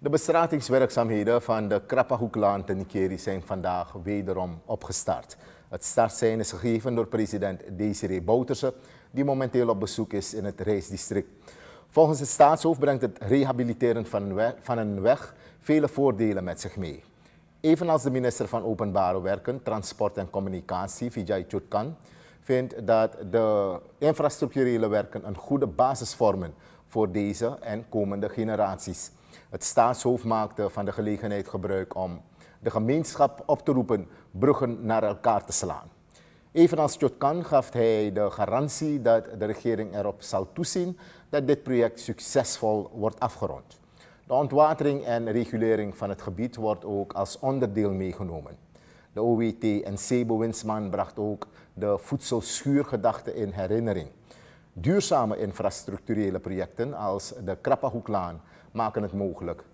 De bestratingswerkzaamheden van de Krappahoeklaan ten Nikeri zijn vandaag wederom opgestart. Het startsein is gegeven door president Desiree Bouterse, die momenteel op bezoek is in het reisdistrict. Volgens het staatshoofd brengt het rehabiliteren van een weg vele voordelen met zich mee. Evenals de minister van Openbare Werken, Transport en Communicatie, Vijay Chutkan, vindt dat de infrastructurele werken een goede basis vormen voor deze en komende generaties. Het staatshoofd maakte van de gelegenheid gebruik om de gemeenschap op te roepen bruggen naar elkaar te slaan. Evenals Chotkan gaf hij de garantie dat de regering erop zal toezien dat dit project succesvol wordt afgerond. De ontwatering en regulering van het gebied wordt ook als onderdeel meegenomen. De OWT en sebo Winsman bracht ook de voedselschuurgedachte in herinnering. Duurzame infrastructurele projecten als de Krappahoeklaan maken het mogelijk.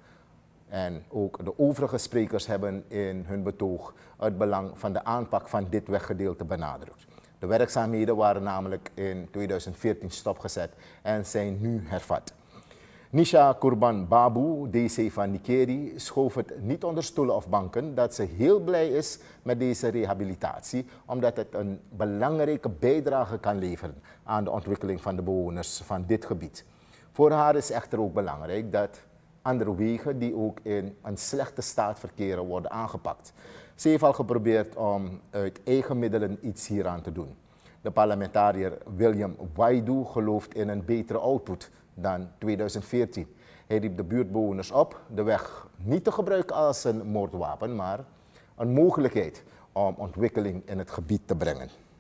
En ook de overige sprekers hebben in hun betoog het belang van de aanpak van dit weggedeelte benadrukt. De werkzaamheden waren namelijk in 2014 stopgezet en zijn nu hervat. Nisha Kurban Babu, DC van Nikeri, schoof het niet onder stoelen of banken dat ze heel blij is met deze rehabilitatie, omdat het een belangrijke bijdrage kan leveren aan de ontwikkeling van de bewoners van dit gebied. Voor haar is echter ook belangrijk dat andere wegen die ook in een slechte staat verkeren worden aangepakt. Ze heeft al geprobeerd om uit eigen middelen iets hieraan te doen. De parlementariër William Waidu gelooft in een betere output dan 2014. Hij riep de buurtbewoners op de weg niet te gebruiken als een moordwapen, maar een mogelijkheid om ontwikkeling in het gebied te brengen.